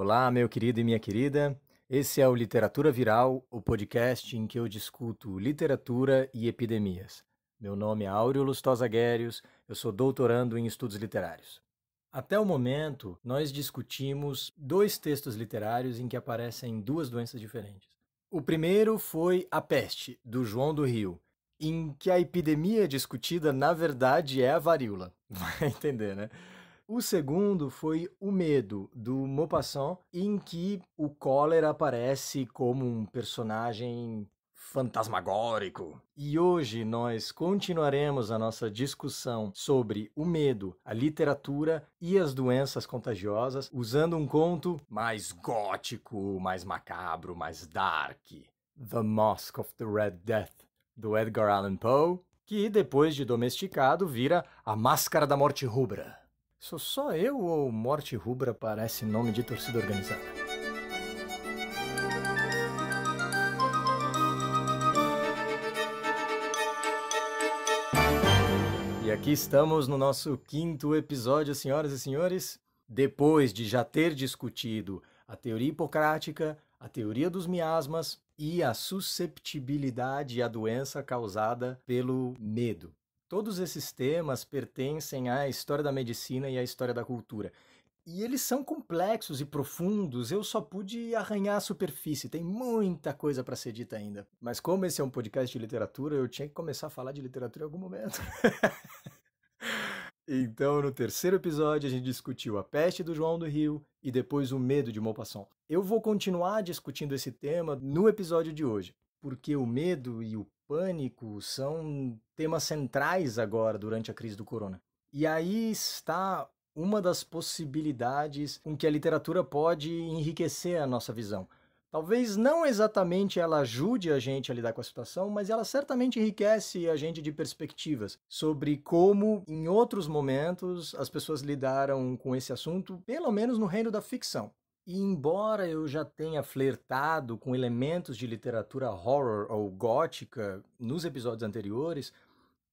Olá, meu querido e minha querida. Esse é o Literatura Viral, o podcast em que eu discuto literatura e epidemias. Meu nome é Áureo Lustosa Guérios, eu sou doutorando em estudos literários. Até o momento, nós discutimos dois textos literários em que aparecem duas doenças diferentes. O primeiro foi A Peste, do João do Rio, em que a epidemia discutida, na verdade, é a varíola. Vai entender, né? O segundo foi O Medo, do Maupassant, em que o cólera aparece como um personagem fantasmagórico. E hoje nós continuaremos a nossa discussão sobre o medo, a literatura e as doenças contagiosas usando um conto mais gótico, mais macabro, mais dark, The Mosque of the Red Death, do Edgar Allan Poe, que depois de domesticado vira A Máscara da Morte Rubra. Sou só eu ou Morte Rubra parece nome de torcida organizada? E aqui estamos no nosso quinto episódio, senhoras e senhores. Depois de já ter discutido a teoria hipocrática, a teoria dos miasmas e a susceptibilidade à doença causada pelo medo. Todos esses temas pertencem à história da medicina e à história da cultura. E eles são complexos e profundos, eu só pude arranhar a superfície, tem muita coisa para ser dita ainda. Mas como esse é um podcast de literatura, eu tinha que começar a falar de literatura em algum momento. Então, no terceiro episódio, a gente discutiu a peste do João do Rio e depois o medo de Maupassant. Eu vou continuar discutindo esse tema no episódio de hoje, porque o medo e o pânico são temas centrais agora durante a crise do corona. E aí está uma das possibilidades em que a literatura pode enriquecer a nossa visão. Talvez não exatamente ela ajude a gente a lidar com a situação, mas ela certamente enriquece a gente de perspectivas sobre como, em outros momentos, as pessoas lidaram com esse assunto, pelo menos no reino da ficção. E embora eu já tenha flertado com elementos de literatura horror ou gótica nos episódios anteriores,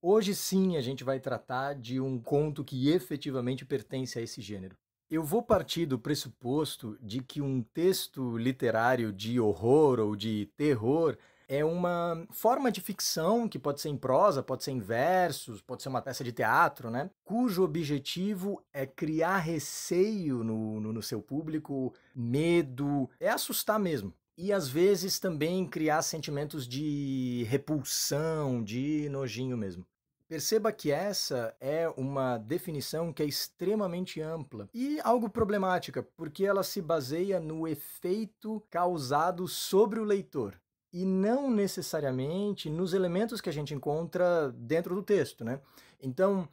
hoje sim a gente vai tratar de um conto que efetivamente pertence a esse gênero. Eu vou partir do pressuposto de que um texto literário de horror ou de terror é uma forma de ficção que pode ser em prosa, pode ser em versos, pode ser uma peça de teatro, né? Cujo objetivo é criar receio no, no, no seu público, medo, é assustar mesmo e às vezes também criar sentimentos de repulsão, de nojinho mesmo. Perceba que essa é uma definição que é extremamente ampla e algo problemática, porque ela se baseia no efeito causado sobre o leitor e não necessariamente nos elementos que a gente encontra dentro do texto, né? Então,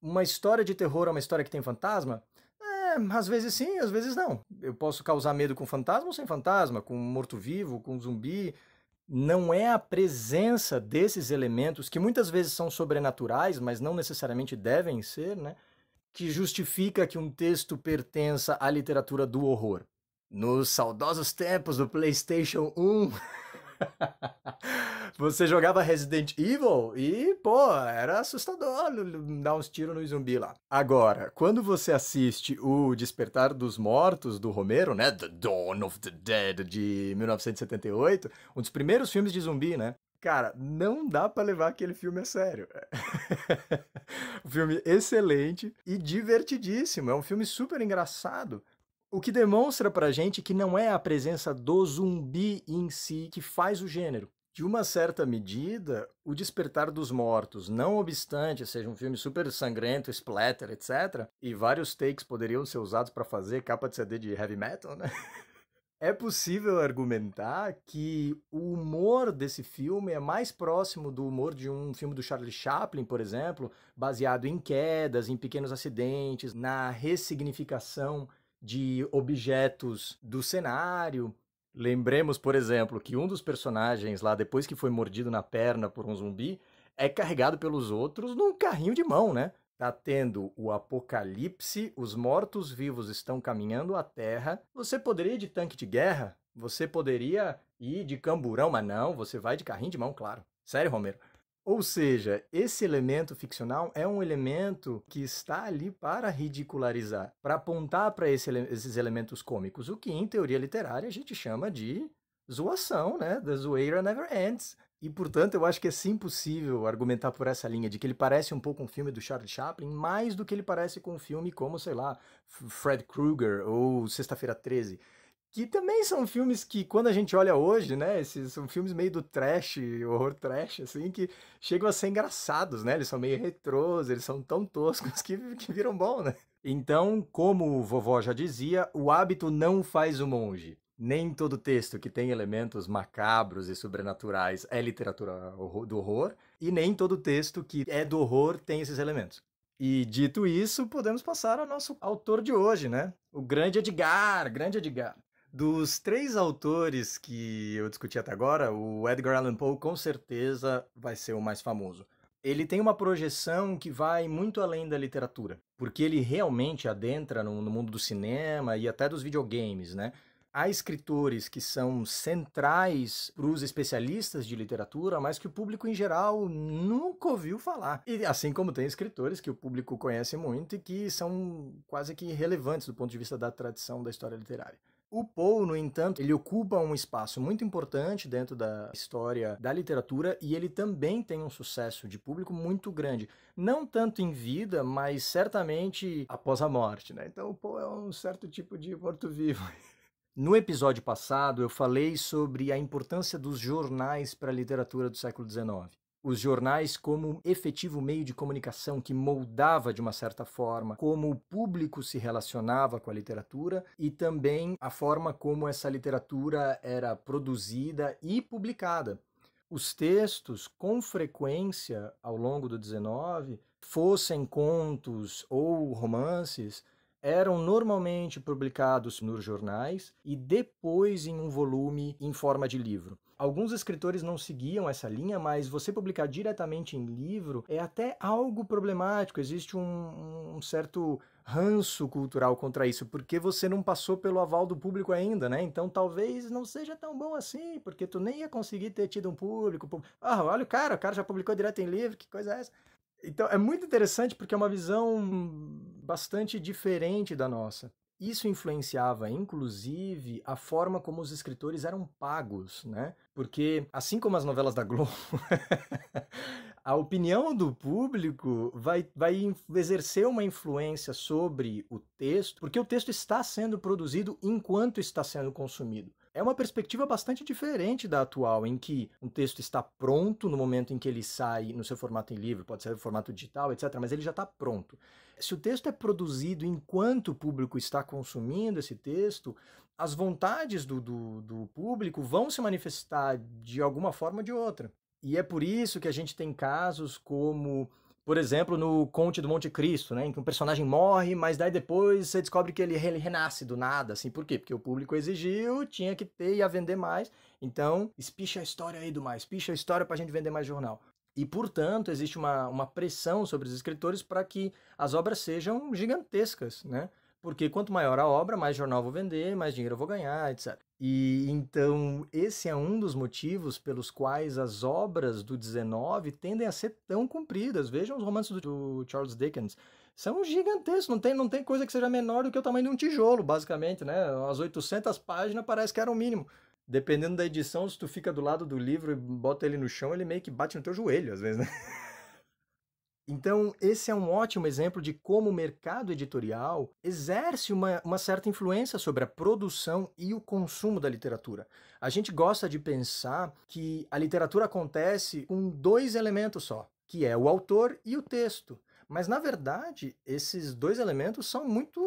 uma história de terror é uma história que tem fantasma? É, às vezes sim, às vezes não. Eu posso causar medo com fantasma ou sem fantasma, com morto-vivo, com zumbi. Não é a presença desses elementos, que muitas vezes são sobrenaturais, mas não necessariamente devem ser, né? Que justifica que um texto pertença à literatura do horror. Nos saudosos tempos do PlayStation 1. Você jogava Resident Evil e, pô, era assustador dar uns tiros no zumbi lá. Agora, quando você assiste o Despertar dos Mortos do Romero, né? The Dawn of the Dead de 1978, um dos primeiros filmes de zumbi, né? Cara, não dá para levar aquele filme a sério. um filme excelente e divertidíssimo. É um filme super engraçado o que demonstra pra gente que não é a presença do zumbi em si que faz o gênero. De uma certa medida, O Despertar dos Mortos, não obstante seja um filme super sangrento, splatter, etc., e vários takes poderiam ser usados para fazer capa de CD de heavy metal, né? É possível argumentar que o humor desse filme é mais próximo do humor de um filme do Charlie Chaplin, por exemplo, baseado em quedas, em pequenos acidentes, na ressignificação de objetos do cenário. Lembremos, por exemplo, que um dos personagens lá, depois que foi mordido na perna por um zumbi, é carregado pelos outros num carrinho de mão, né? Tá tendo o apocalipse, os mortos-vivos estão caminhando a terra. Você poderia ir de tanque de guerra? Você poderia ir de camburão, mas não, você vai de carrinho de mão, claro. Sério, Romero? Ou seja, esse elemento ficcional é um elemento que está ali para ridicularizar, para apontar para esse, esses elementos cômicos, o que em teoria literária a gente chama de zoação, né? The zoeira never ends. E, portanto, eu acho que é sim possível argumentar por essa linha de que ele parece um pouco um filme do Charlie Chaplin, mais do que ele parece com um filme como, sei lá, Fred Krueger ou Sexta-feira 13 que também são filmes que, quando a gente olha hoje, né, esses, são filmes meio do trash, horror trash, assim, que chegam a ser engraçados, né, eles são meio retrôs, eles são tão toscos que, que viram bom, né. Então, como o vovó já dizia, o hábito não faz o monge. Nem todo texto que tem elementos macabros e sobrenaturais é literatura do horror, e nem todo texto que é do horror tem esses elementos. E dito isso, podemos passar ao nosso autor de hoje, né? O grande Edgar, grande Edgar. Dos três autores que eu discuti até agora, o Edgar Allan Poe com certeza vai ser o mais famoso. Ele tem uma projeção que vai muito além da literatura, porque ele realmente adentra no, no mundo do cinema e até dos videogames, né? há escritores que são centrais para os especialistas de literatura, mas que o público em geral nunca ouviu falar. E assim como tem escritores que o público conhece muito e que são quase que relevantes do ponto de vista da tradição da história literária. O Poe, no entanto, ele ocupa um espaço muito importante dentro da história da literatura e ele também tem um sucesso de público muito grande. Não tanto em vida, mas certamente após a morte, né? Então o Poe é um certo tipo de morto-vivo. No episódio passado, eu falei sobre a importância dos jornais para a literatura do século XIX os jornais como efetivo meio de comunicação que moldava de uma certa forma como o público se relacionava com a literatura e também a forma como essa literatura era produzida e publicada. Os textos, com frequência, ao longo do 19, fossem contos ou romances, eram normalmente publicados nos jornais e depois em um volume em forma de livro. Alguns escritores não seguiam essa linha, mas você publicar diretamente em livro é até algo problemático. Existe um, um certo ranço cultural contra isso, porque você não passou pelo aval do público ainda, né? Então talvez não seja tão bom assim, porque tu nem ia conseguir ter tido um público. Ah, olha o cara, o cara já publicou direto em livro, que coisa é essa? Então, é muito interessante porque é uma visão bastante diferente da nossa. Isso influenciava, inclusive, a forma como os escritores eram pagos, né? Porque, assim como as novelas da Globo, a opinião do público vai, vai exercer uma influência sobre o texto, porque o texto está sendo produzido enquanto está sendo consumido é uma perspectiva bastante diferente da atual, em que um texto está pronto no momento em que ele sai no seu formato em livro, pode ser no formato digital, etc., mas ele já está pronto. Se o texto é produzido enquanto o público está consumindo esse texto, as vontades do, do, do público vão se manifestar de alguma forma ou de outra. E é por isso que a gente tem casos como por exemplo, no Conte do Monte Cristo, né, em que um personagem morre, mas daí depois você descobre que ele renasce do nada, assim, por quê? Porque o público exigiu, tinha que ter, e a vender mais, então espicha a história aí do mais, espicha a história pra gente vender mais jornal. E, portanto, existe uma, uma pressão sobre os escritores para que as obras sejam gigantescas, né? Porque quanto maior a obra, mais jornal vou vender, mais dinheiro eu vou ganhar, etc. E então esse é um dos motivos pelos quais as obras do 19 tendem a ser tão compridas. Vejam os romances do, Charles Dickens. São gigantescos, não tem, não tem coisa que seja menor do que o tamanho de um tijolo, basicamente, né? As 800 páginas parece que era o mínimo. Dependendo da edição, se tu fica do lado do livro e bota ele no chão, ele meio que bate no teu joelho, às vezes, né? Então, esse é um ótimo exemplo de como o mercado editorial exerce uma, uma, certa influência sobre a produção e o consumo da literatura. A gente gosta de pensar que a literatura acontece com dois elementos só, que é o autor e o texto. Mas, na verdade, esses dois elementos são muito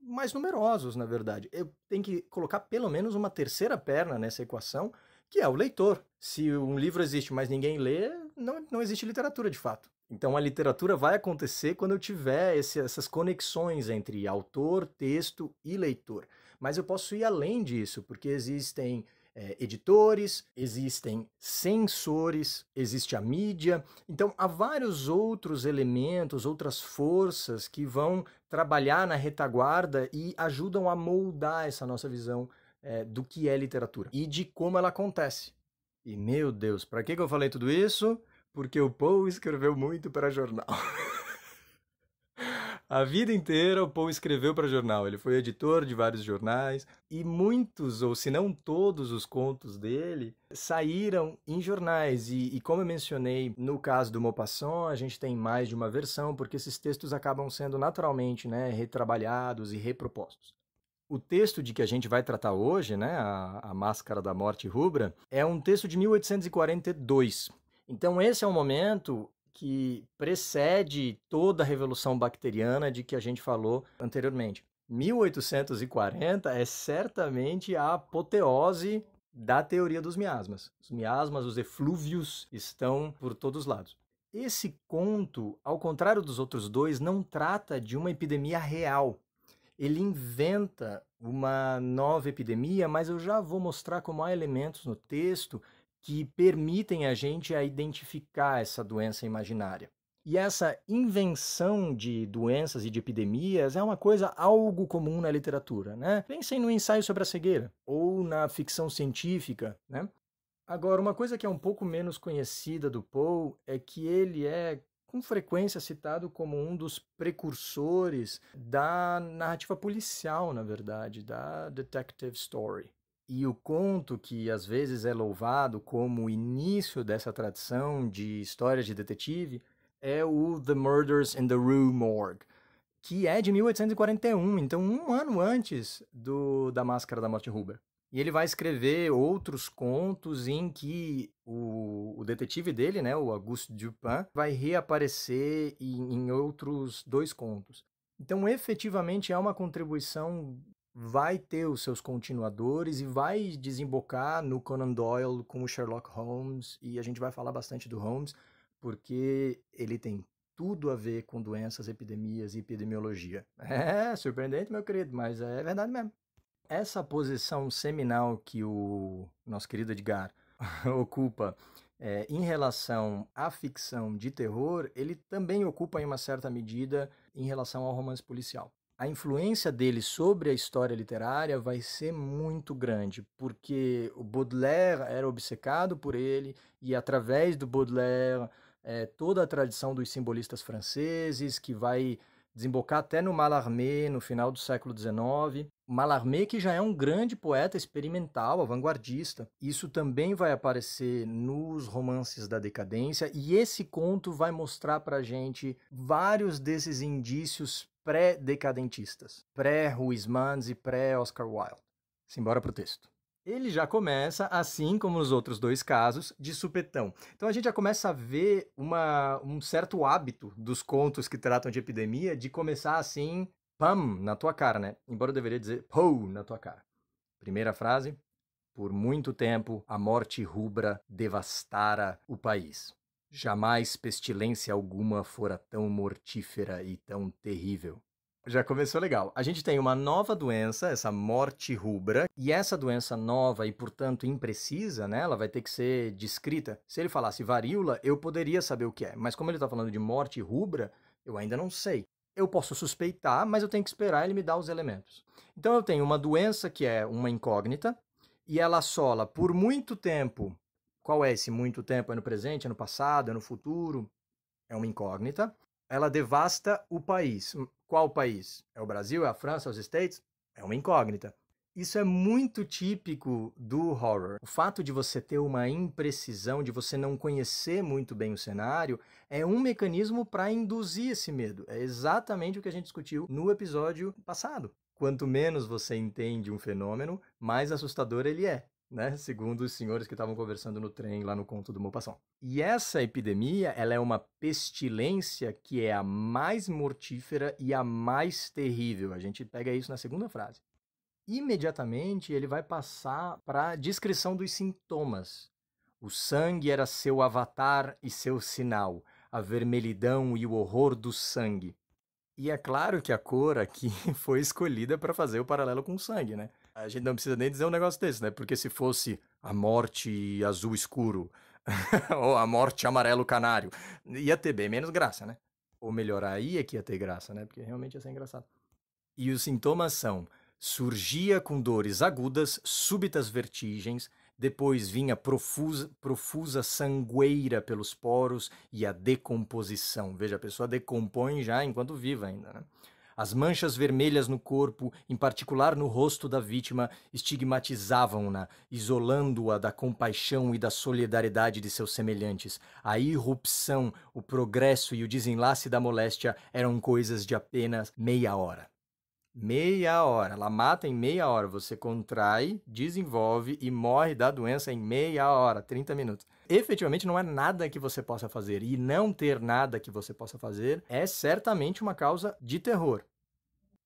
mais numerosos, na verdade. Eu tenho que colocar pelo menos uma terceira perna nessa equação, que é o leitor. Se um livro existe, mas ninguém lê, não, não existe literatura de fato. Então a literatura vai acontecer quando eu tiver esse, essas conexões entre autor, texto e leitor. Mas eu posso ir além disso, porque existem é, editores, existem sensores, existe a mídia. Então há vários outros elementos, outras forças que vão trabalhar na retaguarda e ajudam a moldar essa nossa visão é, do que é literatura e de como ela acontece. E meu Deus, para que, que eu falei tudo isso? porque o Poe escreveu muito para jornal. A vida inteira o Poe escreveu para jornal. Ele foi editor de vários jornais e muitos, ou se não todos, os contos dele saíram em jornais. E, e, como eu mencionei, no caso do Maupassant, a gente tem mais de uma versão porque esses textos acabam sendo naturalmente né, retrabalhados e repropostos. O texto de que a gente vai tratar hoje, né, a, a Máscara da Morte Rubra, é um texto de 1842 então, esse é o momento que precede toda a revolução bacteriana de que a gente falou anteriormente. 1840 é certamente a apoteose da teoria dos miasmas. Os miasmas, os eflúvios estão por todos lados. Esse conto, ao contrário dos outros dois, não trata de uma epidemia real. Ele inventa uma nova epidemia, mas eu já vou mostrar como há elementos no texto que permitem a gente a identificar essa doença imaginária. E essa invenção de doenças e de epidemias é uma coisa algo comum na literatura, né? Pensem no ensaio sobre a cegueira ou na ficção científica, né? Agora, uma coisa que é um pouco menos conhecida do Poe é que ele é com frequência citado como um dos precursores da narrativa policial, na verdade, da detective story. E o conto, que às vezes é louvado como o início dessa tradição de histórias de detetive, é o The Murders in the Rue Morgue, que é de 1841, então um ano antes do da Máscara da Morte Huber. E ele vai escrever outros contos em que o, o detetive dele, né, o Auguste Dupin, vai reaparecer em, em outros dois contos. Então, efetivamente, é uma contribuição vai ter os seus continuadores e vai desembocar no Conan Doyle com o Sherlock Holmes e a gente vai falar bastante do Holmes porque ele tem tudo a ver com doenças, epidemias e epidemiologia. É surpreendente, meu querido, mas é verdade mesmo. Essa posição seminal que o nosso querido Edgar ocupa é, em relação à ficção de terror, ele também ocupa em uma certa medida em relação ao romance policial a influência dele sobre a história literária vai ser muito grande, porque o Baudelaire era obcecado por ele, e através do Baudelaire, é, toda a tradição dos simbolistas franceses, que vai desembocar até no Mallarmé, no final do século XIX. Mallarmé, que já é um grande poeta experimental, avanguardista. Isso também vai aparecer nos romances da decadência, e esse conto vai mostrar para gente vários desses indícios pré-decadentistas, pré-Ruizmans e pré-Oscar Wilde. Simbora pro texto. Ele já começa, assim como nos outros dois casos, de supetão. Então a gente já começa a ver uma, um certo hábito dos contos que tratam de epidemia de começar assim, pam, na tua cara, né? Embora eu deveria dizer pou na tua cara. Primeira frase: Por muito tempo, a morte rubra devastara o país. Jamais pestilência alguma fora tão mortífera e tão terrível. Já começou legal. A gente tem uma nova doença, essa morte rubra, e essa doença nova e, portanto, imprecisa, né? Ela vai ter que ser descrita. Se ele falasse varíola, eu poderia saber o que é, mas como ele está falando de morte rubra, eu ainda não sei. Eu posso suspeitar, mas eu tenho que esperar ele me dar os elementos. Então eu tenho uma doença que é uma incógnita, e ela assola por muito tempo qual é esse muito tempo? É no presente? É no passado? É no futuro? É uma incógnita. Ela devasta o país. Hum, qual país? É o Brasil? É a França? É os States? É uma incógnita. Isso é muito típico do horror. O fato de você ter uma imprecisão, de você não conhecer muito bem o cenário, é um mecanismo para induzir esse medo. É exatamente o que a gente discutiu no episódio passado. Quanto menos você entende um fenômeno, mais assustador ele é né? Segundo os senhores que estavam conversando no trem lá no conto do Maupassant. E essa epidemia, ela é uma pestilência que é a mais mortífera e a mais terrível. A gente pega isso na segunda frase. Imediatamente ele vai passar para a descrição dos sintomas. O sangue era seu avatar e seu sinal, a vermelhidão e o horror do sangue. E é claro que a cor aqui foi escolhida para fazer o paralelo com o sangue, né? A gente não precisa nem dizer um negócio desse, né? Porque se fosse a morte azul escuro ou a morte amarelo canário, ia ter bem menos graça, né? Ou melhor, aí é que ia ter graça, né? Porque realmente ia ser engraçado. E os sintomas são: surgia com dores agudas, súbitas vertigens, depois vinha profusa, profusa sangueira pelos poros e a decomposição. Veja, a pessoa decompõe já enquanto viva ainda, né? As manchas vermelhas no corpo, em particular no rosto da vítima, estigmatizavam-na, isolando-a da compaixão e da solidariedade de seus semelhantes. A irrupção, o progresso e o desenlace da moléstia eram coisas de apenas meia hora. Meia hora. Ela mata em meia hora. Você contrai, desenvolve e morre da doença em meia hora, 30 minutos efetivamente não é nada que você possa fazer. E não ter nada que você possa fazer é certamente uma causa de terror.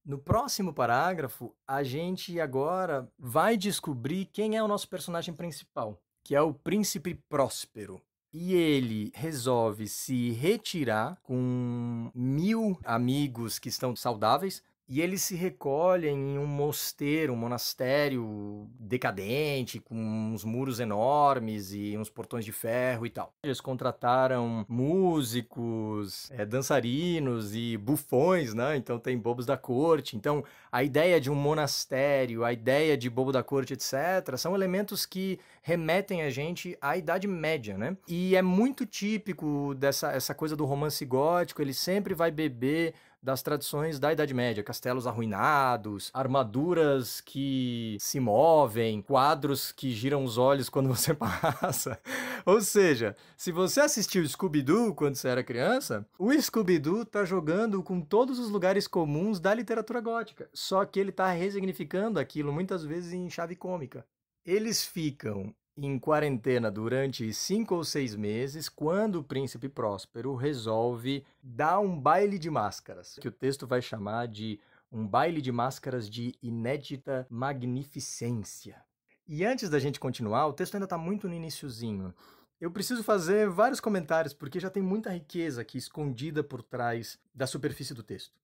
No próximo parágrafo, a gente agora vai descobrir quem é o nosso personagem principal, que é o príncipe Próspero. E ele resolve se retirar com mil amigos que estão saudáveis e eles se recolhem em um mosteiro, um monastério decadente, com uns muros enormes e uns portões de ferro e tal. Eles contrataram músicos, é, dançarinos e bufões, né? Então tem bobos da corte. Então a ideia de um monastério, a ideia de bobo da corte, etc., são elementos que remetem a gente à Idade Média, né? E é muito típico dessa essa coisa do romance gótico, ele sempre vai beber das tradições da Idade Média, castelos arruinados, armaduras que se movem, quadros que giram os olhos quando você passa. Ou seja, se você assistiu Scooby-Doo quando você era criança, o Scooby-Doo tá jogando com todos os lugares comuns da literatura gótica, só que ele tá resignificando aquilo muitas vezes em chave cômica. Eles ficam em quarentena durante cinco ou seis meses, quando o príncipe Próspero resolve dar um baile de máscaras, que o texto vai chamar de um baile de máscaras de inédita magnificência. E antes da gente continuar, o texto ainda está muito no iníciozinho. Eu preciso fazer vários comentários porque já tem muita riqueza aqui escondida por trás da superfície do texto.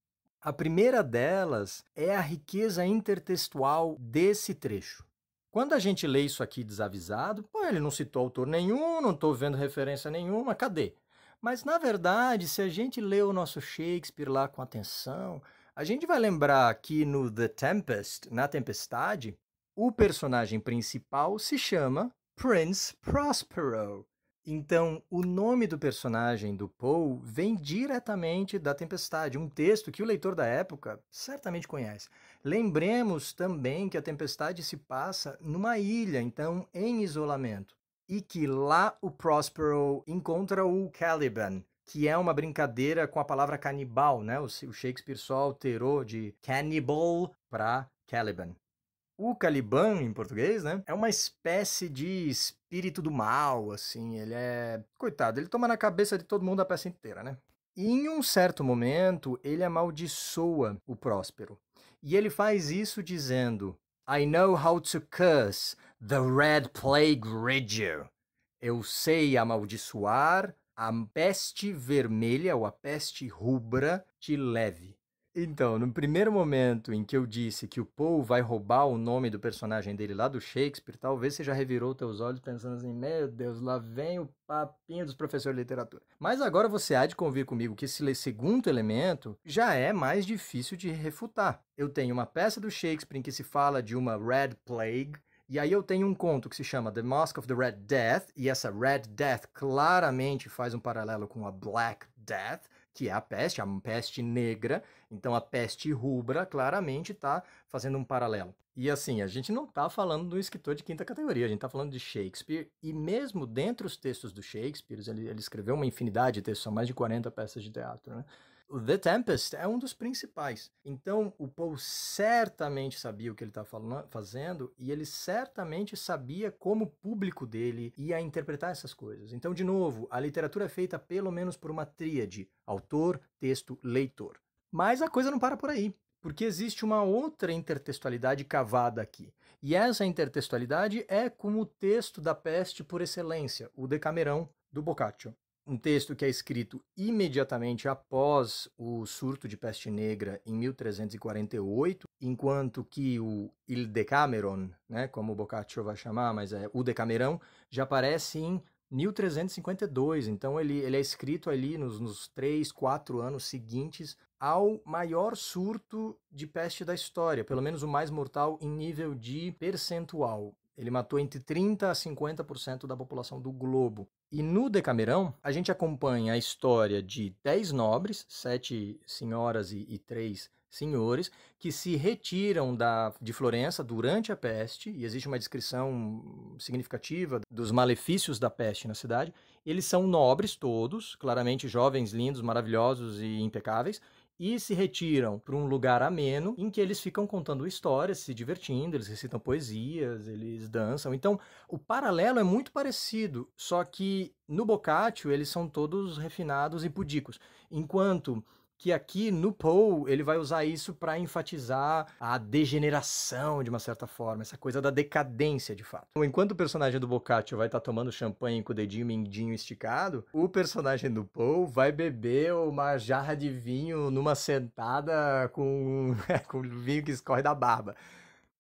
A primeira delas é a riqueza intertextual desse trecho. Quando a gente lê isso aqui desavisado, pô, ele não citou autor nenhum, não estou vendo referência nenhuma, cadê? Mas, na verdade, se a gente lê o nosso Shakespeare lá com atenção, a gente vai lembrar que no The Tempest, na Tempestade, o personagem principal se chama Prince Prospero. Então, o nome do personagem do Poe vem diretamente da Tempestade, um texto que o leitor da época certamente conhece. Lembremos também que a tempestade se passa numa ilha, então em isolamento, e que lá o Prospero encontra o Caliban, que é uma brincadeira com a palavra canibal, né? O Shakespeare só alterou de cannibal para Caliban. O Caliban, em português, né? É uma espécie de espírito do mal, assim. Ele é. Coitado, ele toma na cabeça de todo mundo a peça inteira, né? E em um certo momento, ele amaldiçoa o Próspero. E ele faz isso dizendo: I know how to curse the Red Plague Ridger. Eu sei amaldiçoar a peste vermelha ou a peste rubra de leve. Então, no primeiro momento em que eu disse que o Paul vai roubar o nome do personagem dele lá do Shakespeare, talvez você já revirou teus olhos pensando assim: meu Deus, lá vem o papinho dos professores de literatura. Mas agora você há de convir comigo que esse segundo elemento já é mais difícil de refutar. Eu tenho uma peça do Shakespeare em que se fala de uma Red Plague, e aí eu tenho um conto que se chama The Mask of the Red Death, e essa Red Death claramente faz um paralelo com a Black Death que é a peste, a peste negra. Então a peste rubra claramente está fazendo um paralelo. E assim, a gente não está falando de um escritor de quinta categoria, a gente está falando de Shakespeare, e mesmo dentro dos textos do Shakespeare, ele, ele escreveu uma infinidade de textos, são mais de 40 peças de teatro, né? The Tempest é um dos principais. Então, o Paul certamente sabia o que ele estava tá fazendo e ele certamente sabia como o público dele ia interpretar essas coisas. Então, de novo, a literatura é feita pelo menos por uma tríade: autor, texto, leitor. Mas a coisa não para por aí porque existe uma outra intertextualidade cavada aqui. E essa intertextualidade é como o texto da peste por excelência, o Decamerão do Boccaccio um texto que é escrito imediatamente após o surto de peste negra em 1348, enquanto que o Il Decameron, né, como Boccaccio vai chamar, mas é o Decamerão, já aparece em 1352. Então ele, ele é escrito ali nos, nos três, quatro anos seguintes ao maior surto de peste da história, pelo menos o mais mortal em nível de percentual. Ele matou entre 30% a 50% da população do globo. E no Decamerão, a gente acompanha a história de dez nobres, sete senhoras e, e três senhores, que se retiram da, de Florença durante a peste, e existe uma descrição significativa dos malefícios da peste na cidade. Eles são nobres todos, claramente jovens, lindos, maravilhosos e impecáveis, e se retiram para um lugar ameno em que eles ficam contando histórias, se divertindo, eles recitam poesias, eles dançam. Então, o paralelo é muito parecido, só que no Boccaccio eles são todos refinados e pudicos, enquanto que aqui no Poe ele vai usar isso para enfatizar a degeneração de uma certa forma, essa coisa da decadência de fato. Então, enquanto o personagem do Boccaccio vai estar tá tomando champanhe com o dedinho mindinho esticado, o personagem do Poe vai beber uma jarra de vinho numa sentada com com vinho que escorre da barba.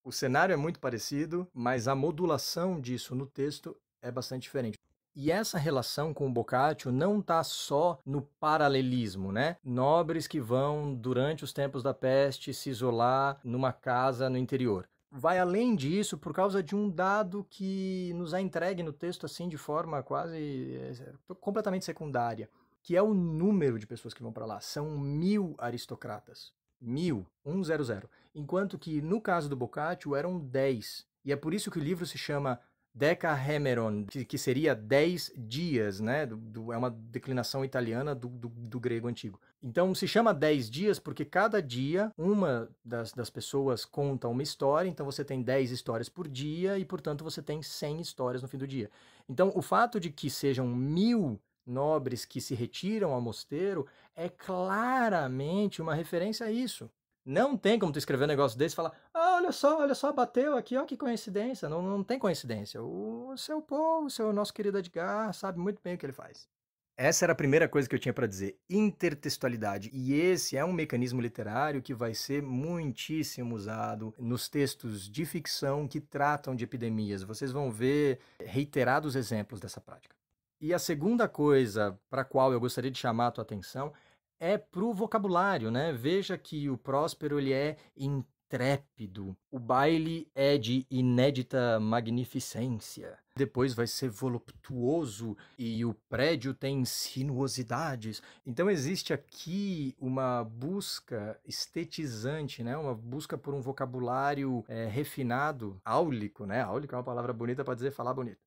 O cenário é muito parecido, mas a modulação disso no texto é bastante diferente. E essa relação com o Boccaccio não está só no paralelismo, né? Nobres que vão, durante os tempos da peste, se isolar numa casa no interior vai além disso por causa de um dado que nos é entregue no texto assim de forma quase eh, completamente secundária, que é o número de pessoas que vão para lá. São mil aristocratas. Mil, um zero zero. Enquanto que no caso do Boccaccio eram dez. E é por isso que o livro se chama Decahemeron, que, que seria 10 dias, né? Do, do, é uma declinação italiana do, do, grego antigo. Então se chama 10 dias porque cada dia uma das, das pessoas conta uma história, então você tem 10 histórias por dia e, portanto, você tem 100 histórias no fim do dia. Então o fato de que sejam mil nobres que se retiram ao mosteiro é claramente uma referência a isso. Não tem como tu escrever um negócio desse e falar, ah, olha só, olha só, bateu aqui, ó, que coincidência. Não, não tem coincidência. O seu povo, o seu nosso querido Edgar, sabe muito bem o que ele faz. Essa era a primeira coisa que eu tinha para dizer, intertextualidade. E esse é um mecanismo literário que vai ser muitíssimo usado nos textos de ficção que tratam de epidemias. Vocês vão ver reiterados exemplos dessa prática. E a segunda coisa para a qual eu gostaria de chamar a tua atenção é para o vocabulário, né? Veja que o Próspero ele é intrépido, o baile é de inédita magnificência, depois vai ser voluptuoso e o prédio tem sinuosidades. Então existe aqui uma busca estetizante, né? Uma busca por um vocabulário é, refinado, áulico, né? Áulico é uma palavra bonita para dizer falar bonito.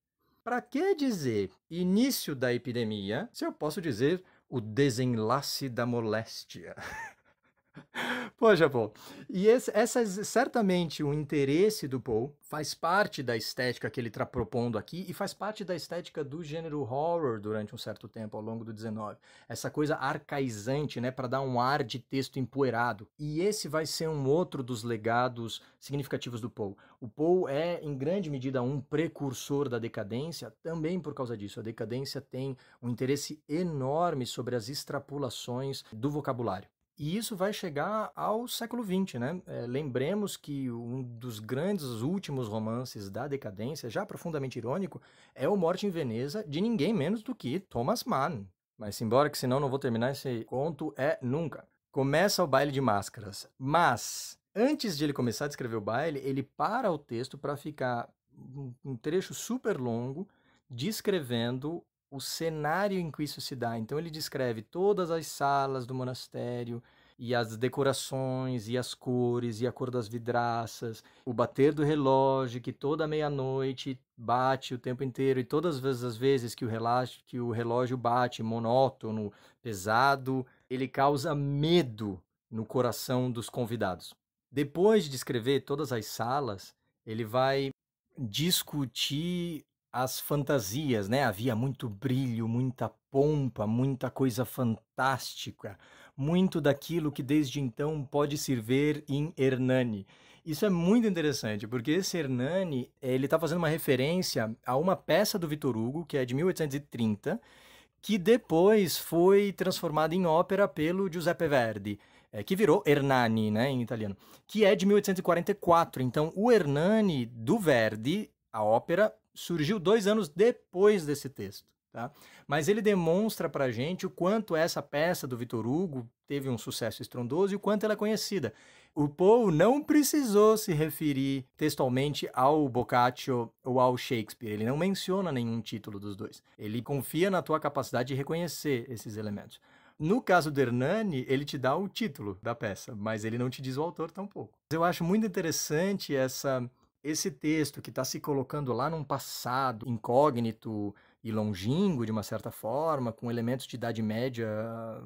Para que dizer início da epidemia se eu posso dizer o desenlace da moléstia. Poxa, Paul. E esse, essa, certamente o interesse do Paul faz parte da estética que ele está propondo aqui e faz parte da estética do gênero horror durante um certo tempo ao longo do 19. Essa coisa arcaizante, né, para dar um ar de texto empoeirado. E esse vai ser um outro dos legados significativos do Paul. O Paul é, em grande medida, um precursor da decadência, também por causa disso. A decadência tem um interesse enorme sobre as extrapolações do vocabulário. E isso vai chegar ao século XX, né? É, lembremos que um dos grandes últimos romances da decadência, já profundamente irônico, é O Morte em Veneza, de ninguém menos do que Thomas Mann. Mas embora que senão não vou terminar esse conto, é nunca. Começa o baile de máscaras, mas antes de ele começar a descrever o baile, ele para o texto para ficar um trecho super longo descrevendo o cenário em que isso se dá. Então ele descreve todas as salas do monastério e as decorações e as cores e a cor das vidraças, o bater do relógio que toda meia-noite bate o tempo inteiro e todas as vezes que o relógio que o relógio bate monótono, pesado, ele causa medo no coração dos convidados. Depois de descrever todas as salas, ele vai discutir as fantasias, né? Havia muito brilho, muita pompa, muita coisa fantástica, muito daquilo que desde então pode se ver em Hernani. Isso é muito interessante, porque esse Hernani, ele está fazendo uma referência a uma peça do Vitor Hugo, que é de 1830, que depois foi transformada em ópera pelo Giuseppe Verdi. É, que virou Hernani, né, em italiano, que é de 1844. Então, o Hernani do Verdi, a ópera, surgiu dois anos depois desse texto. Tá? Mas ele demonstra para a gente o quanto essa peça do Vitor Hugo teve um sucesso estrondoso e o quanto ela é conhecida. O Poe não precisou se referir textualmente ao Boccaccio ou ao Shakespeare, ele não menciona nenhum título dos dois. Ele confia na tua capacidade de reconhecer esses elementos. No caso do Hernani, ele te dá o título da peça, mas ele não te diz o autor tampouco. Eu acho muito interessante essa esse texto que está se colocando lá num passado incógnito e longínquo, de uma certa forma, com elementos de Idade Média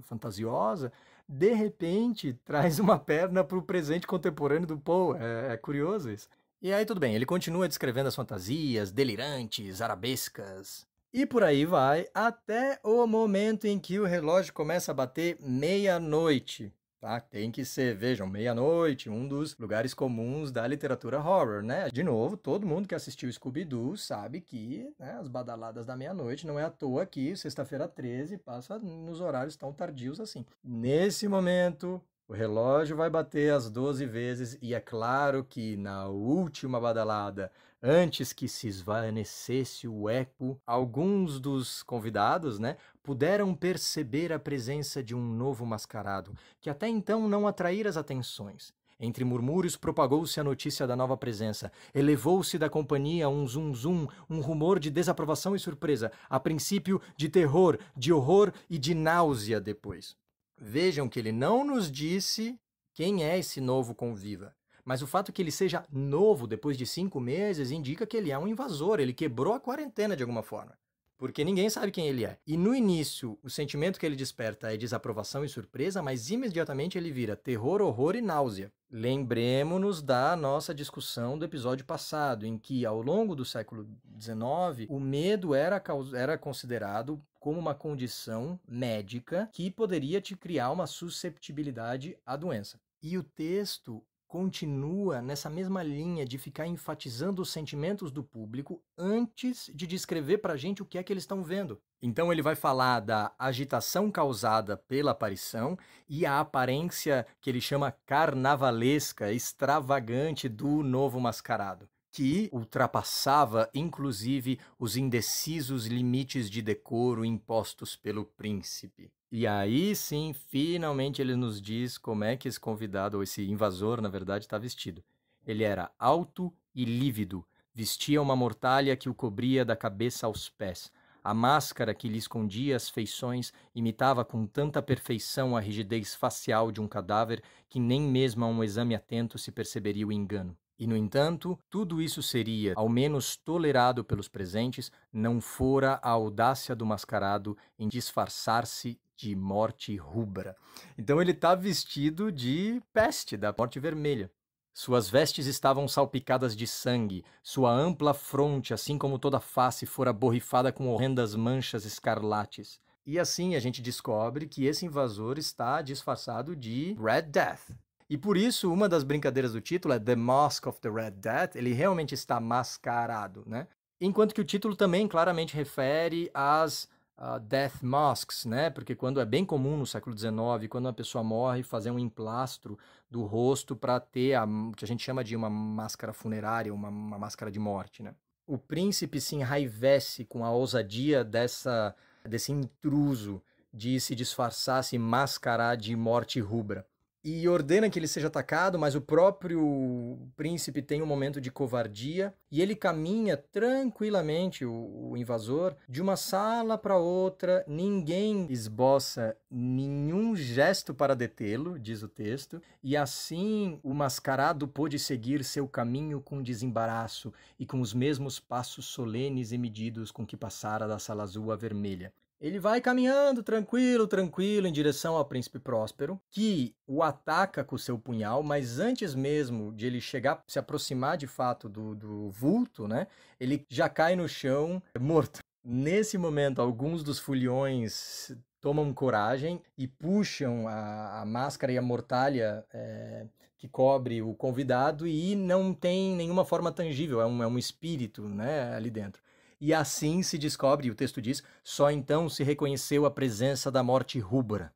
fantasiosa, de repente traz uma perna para o presente contemporâneo do Poe. É, é curioso isso. E aí, tudo bem, ele continua descrevendo as fantasias delirantes, arabescas. E por aí vai, até o momento em que o relógio começa a bater meia-noite tá? Tem que ser, vejam, meia-noite, um dos lugares comuns da literatura horror, né? De novo, todo mundo que assistiu Scooby-Doo sabe que né, as badaladas da meia-noite não é à toa que sexta-feira 13 passa nos horários tão tardios assim. Nesse momento, o relógio vai bater as 12 vezes e é claro que na última badalada Antes que se esvanecesse o eco, alguns dos convidados, né, puderam perceber a presença de um novo mascarado, que até então não atraíra as atenções. Entre murmúrios propagou-se a notícia da nova presença. Elevou-se da companhia um zum-zum, um rumor de desaprovação e surpresa, a princípio de terror, de horror e de náusea depois. Vejam que ele não nos disse quem é esse novo conviva. Mas o fato que ele seja novo depois de cinco meses indica que ele é um invasor, ele quebrou a quarentena de alguma forma. Porque ninguém sabe quem ele é. E no início, o sentimento que ele desperta é desaprovação e surpresa, mas imediatamente ele vira terror, horror e náusea. Lembremos-nos da nossa discussão do episódio passado, em que, ao longo do século XIX, o medo era, era considerado como uma condição médica que poderia te criar uma susceptibilidade à doença. E o texto continua nessa mesma linha de ficar enfatizando os sentimentos do público antes de descrever para a gente o que é que eles estão vendo. Então ele vai falar da agitação causada pela aparição e a aparência que ele chama carnavalesca, extravagante do novo mascarado que ultrapassava inclusive os indecisos limites de decoro impostos pelo príncipe. E aí sim, finalmente ele nos diz como é que esse convidado, ou esse invasor, na verdade, está vestido. Ele era alto e lívido, vestia uma mortalha que o cobria da cabeça aos pés. A máscara que lhe escondia as feições imitava com tanta perfeição a rigidez facial de um cadáver que nem mesmo a um exame atento se perceberia o engano. E, no entanto, tudo isso seria, ao menos tolerado pelos presentes, não fora a audácia do mascarado em disfarçar-se de morte rubra. Então ele está vestido de peste, da morte vermelha. Suas vestes estavam salpicadas de sangue, sua ampla fronte, assim como toda a face, fora borrifada com horrendas manchas escarlates. E assim a gente descobre que esse invasor está disfarçado de Red Death, e por isso, uma das brincadeiras do título é The Mask of the Red Death, ele realmente está mascarado, né? Enquanto que o título também claramente refere às uh, death masks, né? Porque quando é bem comum no século XIX, quando uma pessoa morre, fazer um emplastro do rosto para ter a, o que a gente chama de uma máscara funerária, uma, uma máscara de morte, né? O príncipe se enraivece com a ousadia dessa, desse intruso de se disfarçar, se mascarar de morte rubra e ordena que ele seja atacado, mas o próprio príncipe tem um momento de covardia e ele caminha tranquilamente, o, o invasor, de uma sala para outra, ninguém esboça nenhum gesto para detê-lo, diz o texto, e assim o mascarado pôde seguir seu caminho com desembaraço e com os mesmos passos solenes e medidos com que passara da sala azul à vermelha. Ele vai caminhando tranquilo, tranquilo, em direção ao príncipe Próspero, que o ataca com seu punhal, mas antes mesmo de ele chegar, se aproximar de fato do, do vulto, né? Ele já cai no chão é morto. Nesse momento, alguns dos foliões tomam coragem e puxam a, a máscara e a mortalha é, que cobre o convidado e não tem nenhuma forma tangível, é um, é um espírito né, ali dentro e assim se descobre, o texto diz, só então se reconheceu a presença da morte rubra.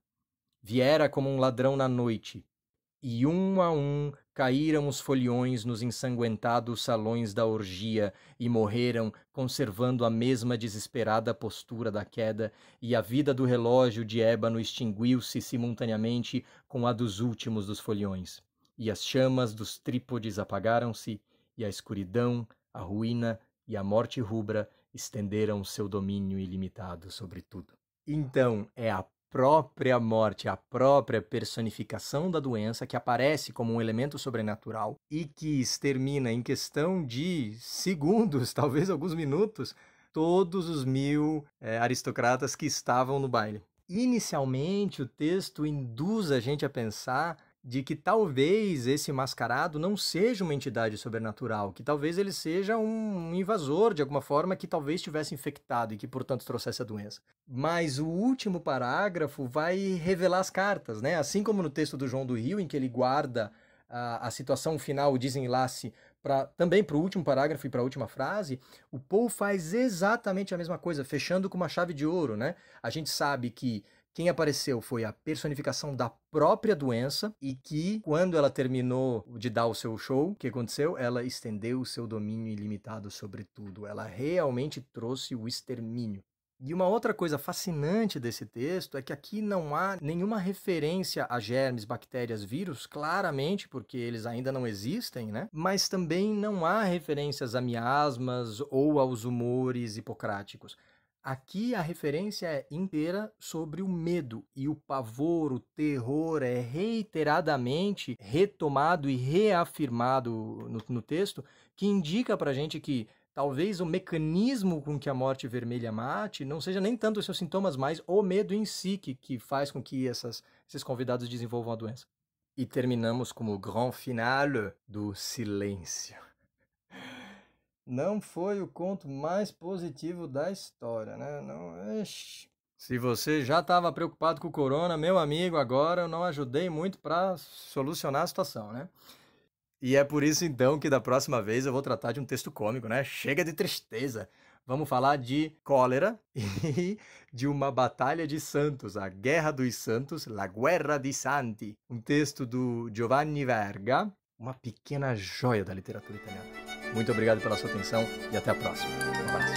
Viera como um ladrão na noite, e um a um caíram os foliões nos ensanguentados salões da orgia e morreram, conservando a mesma desesperada postura da queda, e a vida do relógio de ébano extinguiu-se simultaneamente com a dos últimos dos foliões. E as chamas dos trípodes apagaram-se, e a escuridão, a ruína, e a morte rubra estenderam seu domínio ilimitado sobre tudo. Então, é a própria morte, a própria personificação da doença que aparece como um elemento sobrenatural e que extermina em questão de segundos, talvez alguns minutos, todos os mil é, aristocratas que estavam no baile. Inicialmente, o texto induz a gente a pensar de que talvez esse mascarado não seja uma entidade sobrenatural, que talvez ele seja um invasor de alguma forma que talvez tivesse infectado e que, portanto, trouxesse a doença. Mas o último parágrafo vai revelar as cartas, né? Assim como no texto do João do Rio, em que ele guarda a, a situação final, o desenlace, para também para o último parágrafo e para a última frase, o Paul faz exatamente a mesma coisa, fechando com uma chave de ouro, né? A gente sabe que quem apareceu foi a personificação da própria doença e que, quando ela terminou de dar o seu show, o que aconteceu? Ela estendeu o seu domínio ilimitado sobre tudo. Ela realmente trouxe o extermínio. E uma outra coisa fascinante desse texto é que aqui não há nenhuma referência a germes, bactérias, vírus, claramente, porque eles ainda não existem, né? Mas também não há referências a miasmas ou aos humores hipocráticos. Aqui a referência é inteira sobre o medo e o pavor, o terror é reiteradamente retomado e reafirmado no, no texto, que indica para gente que talvez o mecanismo com que a morte vermelha mate não seja nem tanto os seus sintomas, mas o medo em si que, que faz com que essas, esses convidados desenvolvam a doença. E terminamos com o grand finale do silêncio não foi o conto mais positivo da história, né? Não, ixi. Se você já estava preocupado com o corona, meu amigo, agora eu não ajudei muito para solucionar a situação, né? E é por isso então que da próxima vez eu vou tratar de um texto cômico, né? Chega de tristeza. Vamos falar de cólera e de uma batalha de santos, a Guerra dos Santos, La Guerra di Santi, um texto do Giovanni Verga, uma pequena joia da literatura italiana. Muito obrigado pela sua atenção e até a próxima. Um abraço.